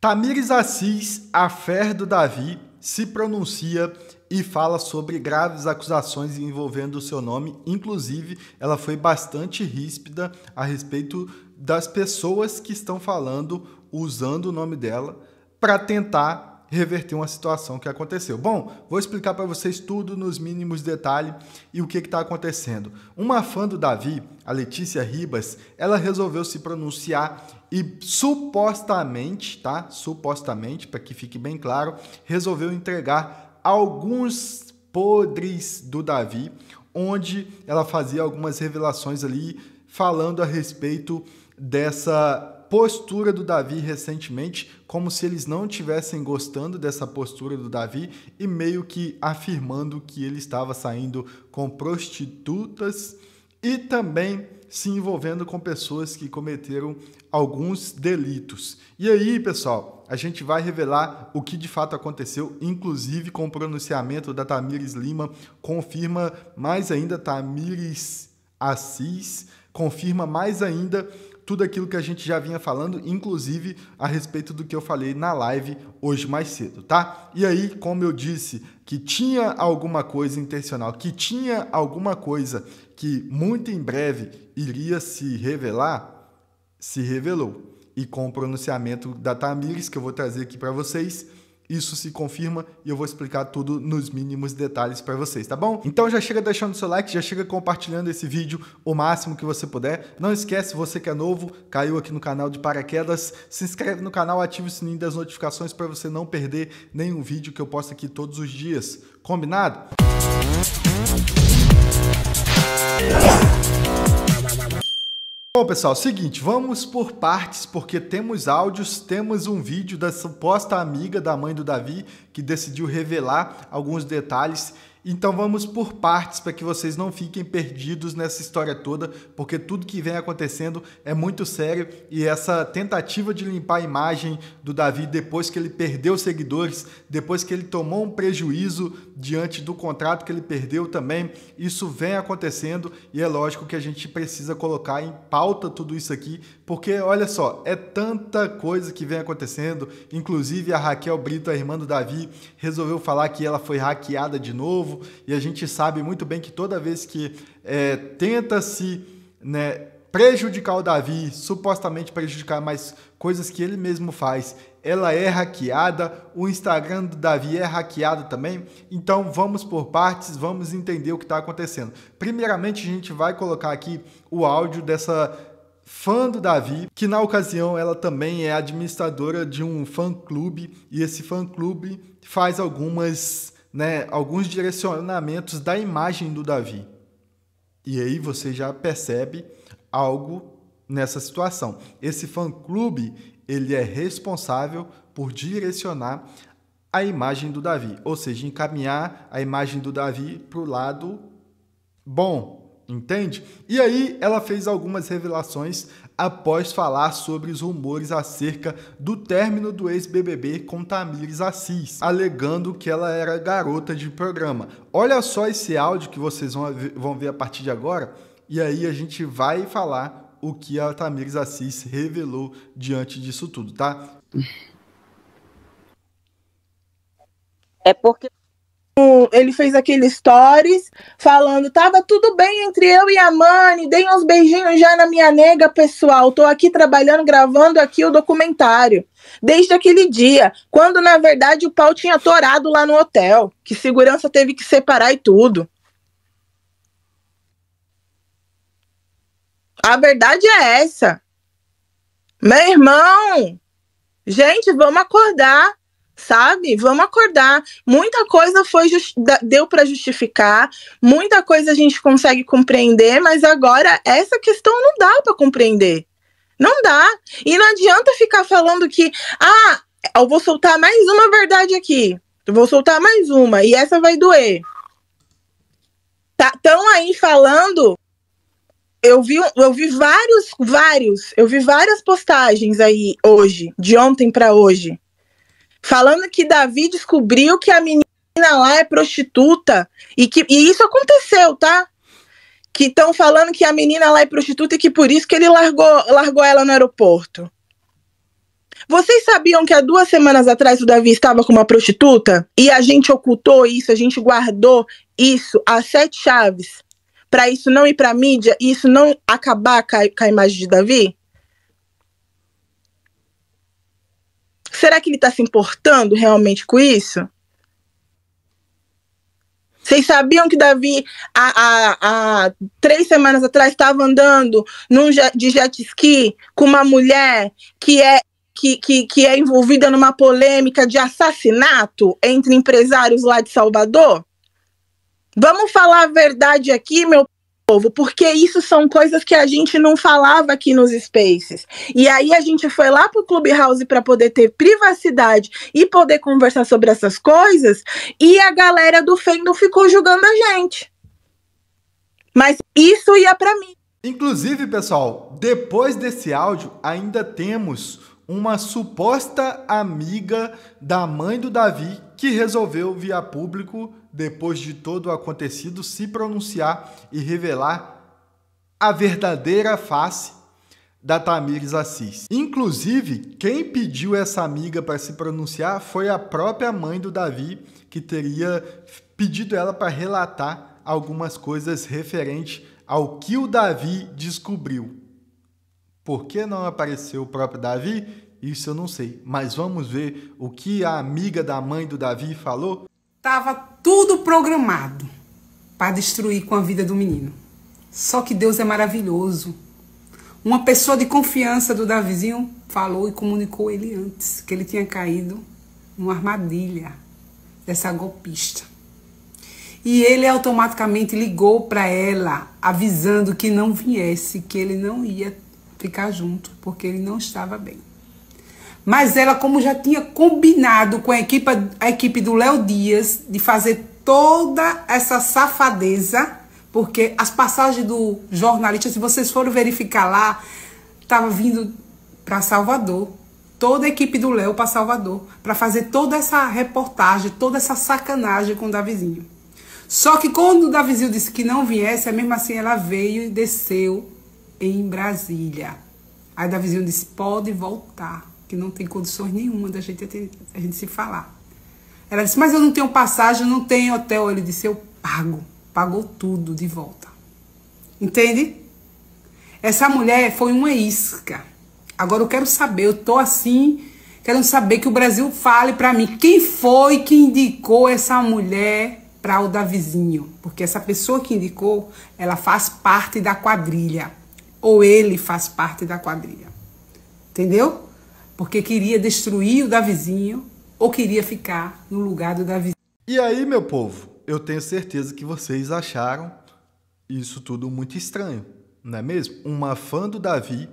Tamires Assis, a fé do Davi, se pronuncia e fala sobre graves acusações envolvendo o seu nome. Inclusive, ela foi bastante ríspida a respeito das pessoas que estão falando usando o nome dela para tentar reverter uma situação que aconteceu. Bom, vou explicar para vocês tudo nos mínimos detalhes e o que está acontecendo. Uma fã do Davi, a Letícia Ribas, ela resolveu se pronunciar e supostamente, tá? Supostamente, para que fique bem claro, resolveu entregar alguns podres do Davi, onde ela fazia algumas revelações ali falando a respeito dessa postura do Davi recentemente, como se eles não estivessem gostando dessa postura do Davi e meio que afirmando que ele estava saindo com prostitutas e também se envolvendo com pessoas que cometeram alguns delitos. E aí, pessoal, a gente vai revelar o que de fato aconteceu, inclusive com o pronunciamento da Tamires Lima, confirma mais ainda Tamires Assis, confirma mais ainda tudo aquilo que a gente já vinha falando, inclusive a respeito do que eu falei na live hoje mais cedo, tá? E aí, como eu disse, que tinha alguma coisa intencional, que tinha alguma coisa que muito em breve iria se revelar, se revelou. E com o pronunciamento da Tamires, que eu vou trazer aqui para vocês, isso se confirma e eu vou explicar tudo nos mínimos detalhes para vocês, tá bom? Então já chega deixando seu like, já chega compartilhando esse vídeo o máximo que você puder. Não esquece, você que é novo, caiu aqui no canal de paraquedas, se inscreve no canal, ative o sininho das notificações para você não perder nenhum vídeo que eu posto aqui todos os dias. Combinado? Bom, pessoal, seguinte, vamos por partes, porque temos áudios, temos um vídeo da suposta amiga da mãe do Davi que decidiu revelar alguns detalhes então vamos por partes para que vocês não fiquem perdidos nessa história toda, porque tudo que vem acontecendo é muito sério e essa tentativa de limpar a imagem do Davi depois que ele perdeu seguidores, depois que ele tomou um prejuízo diante do contrato que ele perdeu também, isso vem acontecendo e é lógico que a gente precisa colocar em pauta tudo isso aqui, porque olha só, é tanta coisa que vem acontecendo, inclusive a Raquel Brito, a irmã do Davi, resolveu falar que ela foi hackeada de novo e a gente sabe muito bem que toda vez que é, tenta se né, prejudicar o Davi, supostamente prejudicar mais coisas que ele mesmo faz, ela é hackeada, o Instagram do Davi é hackeado também. Então vamos por partes, vamos entender o que está acontecendo. Primeiramente, a gente vai colocar aqui o áudio dessa fã do Davi, que na ocasião ela também é administradora de um fã clube e esse fã clube faz algumas né, alguns direcionamentos da imagem do Davi. E aí você já percebe algo nessa situação. Esse fã-clube, ele é responsável por direcionar a imagem do Davi, ou seja, encaminhar a imagem do Davi para o lado bom, Entende? E aí ela fez algumas revelações após falar sobre os rumores acerca do término do ex-BBB com Tamires Assis, alegando que ela era garota de programa. Olha só esse áudio que vocês vão ver a partir de agora, e aí a gente vai falar o que a Tamires Assis revelou diante disso tudo, tá? É porque ele fez aquele stories falando: tava tudo bem entre eu e a Mani, dei uns beijinhos já na minha nega, pessoal. Tô aqui trabalhando, gravando aqui o documentário. Desde aquele dia, quando na verdade o pau tinha torado lá no hotel, que segurança teve que separar e tudo. A verdade é essa. Meu irmão, gente, vamos acordar sabe? Vamos acordar. Muita coisa foi deu para justificar, muita coisa a gente consegue compreender, mas agora essa questão não dá para compreender. Não dá. E não adianta ficar falando que, ah, eu vou soltar mais uma verdade aqui. Eu vou soltar mais uma e essa vai doer. Tá tão aí falando eu vi, eu vi vários, vários, eu vi várias postagens aí hoje, de ontem para hoje, falando que Davi descobriu que a menina lá é prostituta e que e isso aconteceu, tá? Que estão falando que a menina lá é prostituta e que por isso que ele largou, largou ela no aeroporto. Vocês sabiam que há duas semanas atrás o Davi estava com uma prostituta e a gente ocultou isso, a gente guardou isso a sete chaves para isso não ir para mídia e isso não acabar com a, com a imagem de Davi? Será que ele está se importando realmente com isso? Vocês sabiam que Davi, há, três semanas atrás, estava andando num, de jet ski com uma mulher que é, que, que, que é envolvida numa polêmica de assassinato entre empresários lá de Salvador? Vamos falar a verdade aqui, meu povo, porque isso são coisas que a gente não falava aqui nos spaces. E aí a gente foi lá pro Clubhouse para poder ter privacidade e poder conversar sobre essas coisas, e a galera do fandom ficou julgando a gente. Mas isso ia para mim. Inclusive, pessoal, depois desse áudio ainda temos uma suposta amiga da mãe do Davi que resolveu via público depois de todo o acontecido, se pronunciar e revelar a verdadeira face da Tamires Assis. Inclusive, quem pediu essa amiga para se pronunciar foi a própria mãe do Davi, que teria pedido ela para relatar algumas coisas referente ao que o Davi descobriu. Por que não apareceu o próprio Davi? Isso eu não sei, mas vamos ver o que a amiga da mãe do Davi falou. Tava tudo programado para destruir com a vida do menino. Só que Deus é maravilhoso. Uma pessoa de confiança do Davizinho falou e comunicou ele antes que ele tinha caído numa armadilha dessa golpista. E ele automaticamente ligou para ela, avisando que não viesse, que ele não ia ficar junto, porque ele não estava bem. Mas ela, como já tinha combinado com a equipe, a equipe do Léo Dias de fazer toda essa safadeza, porque as passagens do jornalista, se vocês forem verificar lá, estava vindo para Salvador. Toda a equipe do Léo para Salvador, para fazer toda essa reportagem, toda essa sacanagem com o Davizinho. Só que quando o Davizinho disse que não viesse, é mesmo assim ela veio e desceu em Brasília. Aí Davizinho disse: pode voltar que não tem condições nenhuma da gente, a gente se falar. Ela disse, mas eu não tenho passagem, não tenho hotel. Ele disse, eu pago. Pagou tudo de volta. Entende? Essa mulher foi uma isca. Agora eu quero saber, eu tô assim, quero saber que o Brasil fale para mim quem foi que indicou essa mulher para o Davizinho. Porque essa pessoa que indicou, ela faz parte da quadrilha. Ou ele faz parte da quadrilha. Entendeu? porque queria destruir o Davizinho ou queria ficar no lugar do Davizinho. E aí, meu povo, eu tenho certeza que vocês acharam isso tudo muito estranho, não é mesmo? Uma fã do Davi,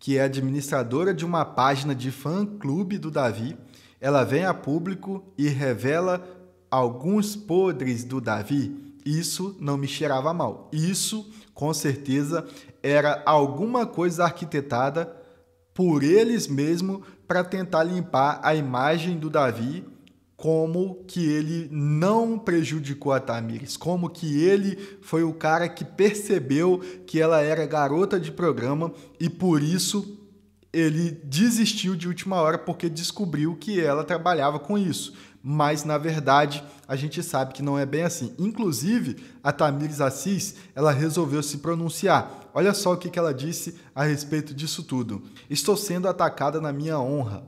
que é administradora de uma página de fã-clube do Davi, ela vem a público e revela alguns podres do Davi. Isso não me cheirava mal. Isso, com certeza, era alguma coisa arquitetada por eles mesmos para tentar limpar a imagem do Davi como que ele não prejudicou a Tamires, como que ele foi o cara que percebeu que ela era garota de programa e por isso ele desistiu de última hora porque descobriu que ela trabalhava com isso mas na verdade a gente sabe que não é bem assim. Inclusive, a Tamires Assis, ela resolveu se pronunciar. Olha só o que ela disse a respeito disso tudo. Estou sendo atacada na minha honra,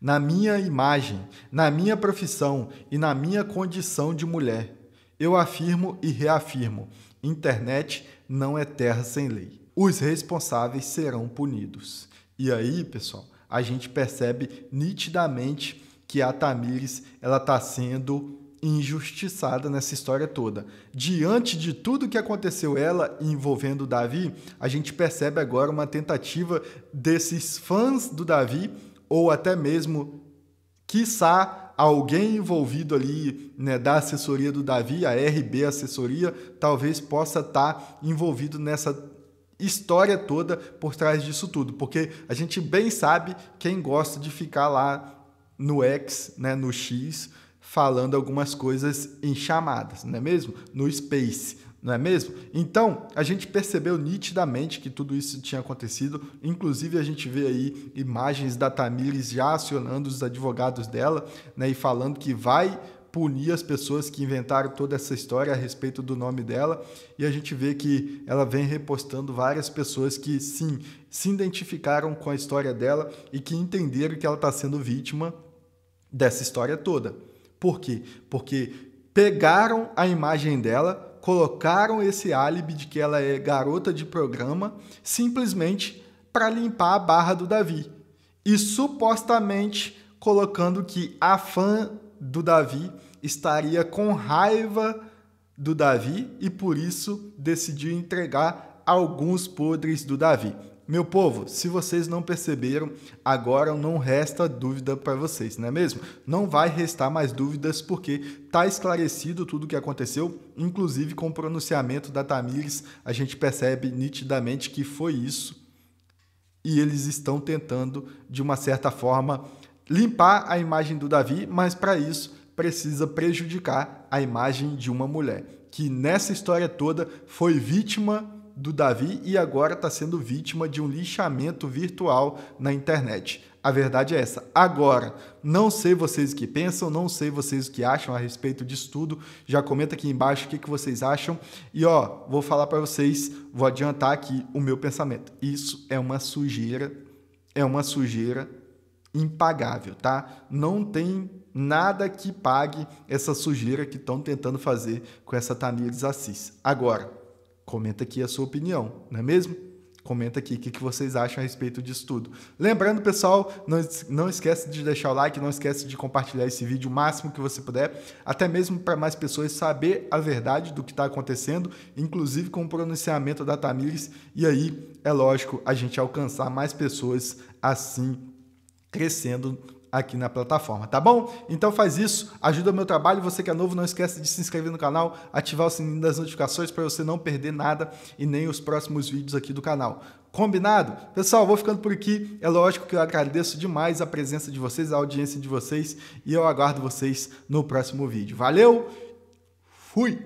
na minha imagem, na minha profissão e na minha condição de mulher. Eu afirmo e reafirmo: internet não é terra sem lei. Os responsáveis serão punidos. E aí, pessoal, a gente percebe nitidamente que a Tamires ela está sendo injustiçada nessa história toda. Diante de tudo que aconteceu ela envolvendo o Davi, a gente percebe agora uma tentativa desses fãs do Davi ou até mesmo quiçá alguém envolvido ali né, da assessoria do Davi, a RB assessoria, talvez possa estar tá envolvido nessa história toda por trás disso tudo, porque a gente bem sabe quem gosta de ficar lá no X, né, no X, falando algumas coisas em chamadas, não é mesmo? No Space, não é mesmo? Então, a gente percebeu nitidamente que tudo isso tinha acontecido, inclusive a gente vê aí imagens da Tamires já acionando os advogados dela, né, e falando que vai punir as pessoas que inventaram toda essa história a respeito do nome dela, e a gente vê que ela vem repostando várias pessoas que sim, se identificaram com a história dela e que entenderam que ela está sendo vítima dessa história toda. Por quê? Porque pegaram a imagem dela, colocaram esse álibi de que ela é garota de programa, simplesmente para limpar a barra do Davi. E supostamente colocando que a fã do Davi estaria com raiva do Davi e por isso decidiu entregar alguns podres do Davi. Meu povo, se vocês não perceberam, agora não resta dúvida para vocês, não é mesmo? Não vai restar mais dúvidas porque está esclarecido tudo o que aconteceu, inclusive com o pronunciamento da Tamires, a gente percebe nitidamente que foi isso. E eles estão tentando, de uma certa forma, limpar a imagem do Davi, mas para isso precisa prejudicar a imagem de uma mulher, que nessa história toda foi vítima do Davi e agora está sendo vítima de um lixamento virtual na internet. A verdade é essa. Agora, não sei vocês o que pensam, não sei vocês o que acham a respeito disso tudo. Já comenta aqui embaixo o que, que vocês acham. E ó, vou falar para vocês, vou adiantar aqui o meu pensamento. Isso é uma sujeira, é uma sujeira impagável, tá? Não tem nada que pague essa sujeira que estão tentando fazer com essa Tamires Assis. Agora, Comenta aqui a sua opinião, não é mesmo? Comenta aqui o que, que vocês acham a respeito disso tudo. Lembrando, pessoal, não, não esquece de deixar o like, não esquece de compartilhar esse vídeo o máximo que você puder, até mesmo para mais pessoas saber a verdade do que está acontecendo, inclusive com o pronunciamento da Tamires. E aí, é lógico, a gente alcançar mais pessoas assim crescendo aqui na plataforma, tá bom? Então faz isso, ajuda o meu trabalho. Você que é novo, não esquece de se inscrever no canal, ativar o sininho das notificações para você não perder nada e nem os próximos vídeos aqui do canal. Combinado? Pessoal, vou ficando por aqui. É lógico que eu agradeço demais a presença de vocês, a audiência de vocês e eu aguardo vocês no próximo vídeo. Valeu! Fui!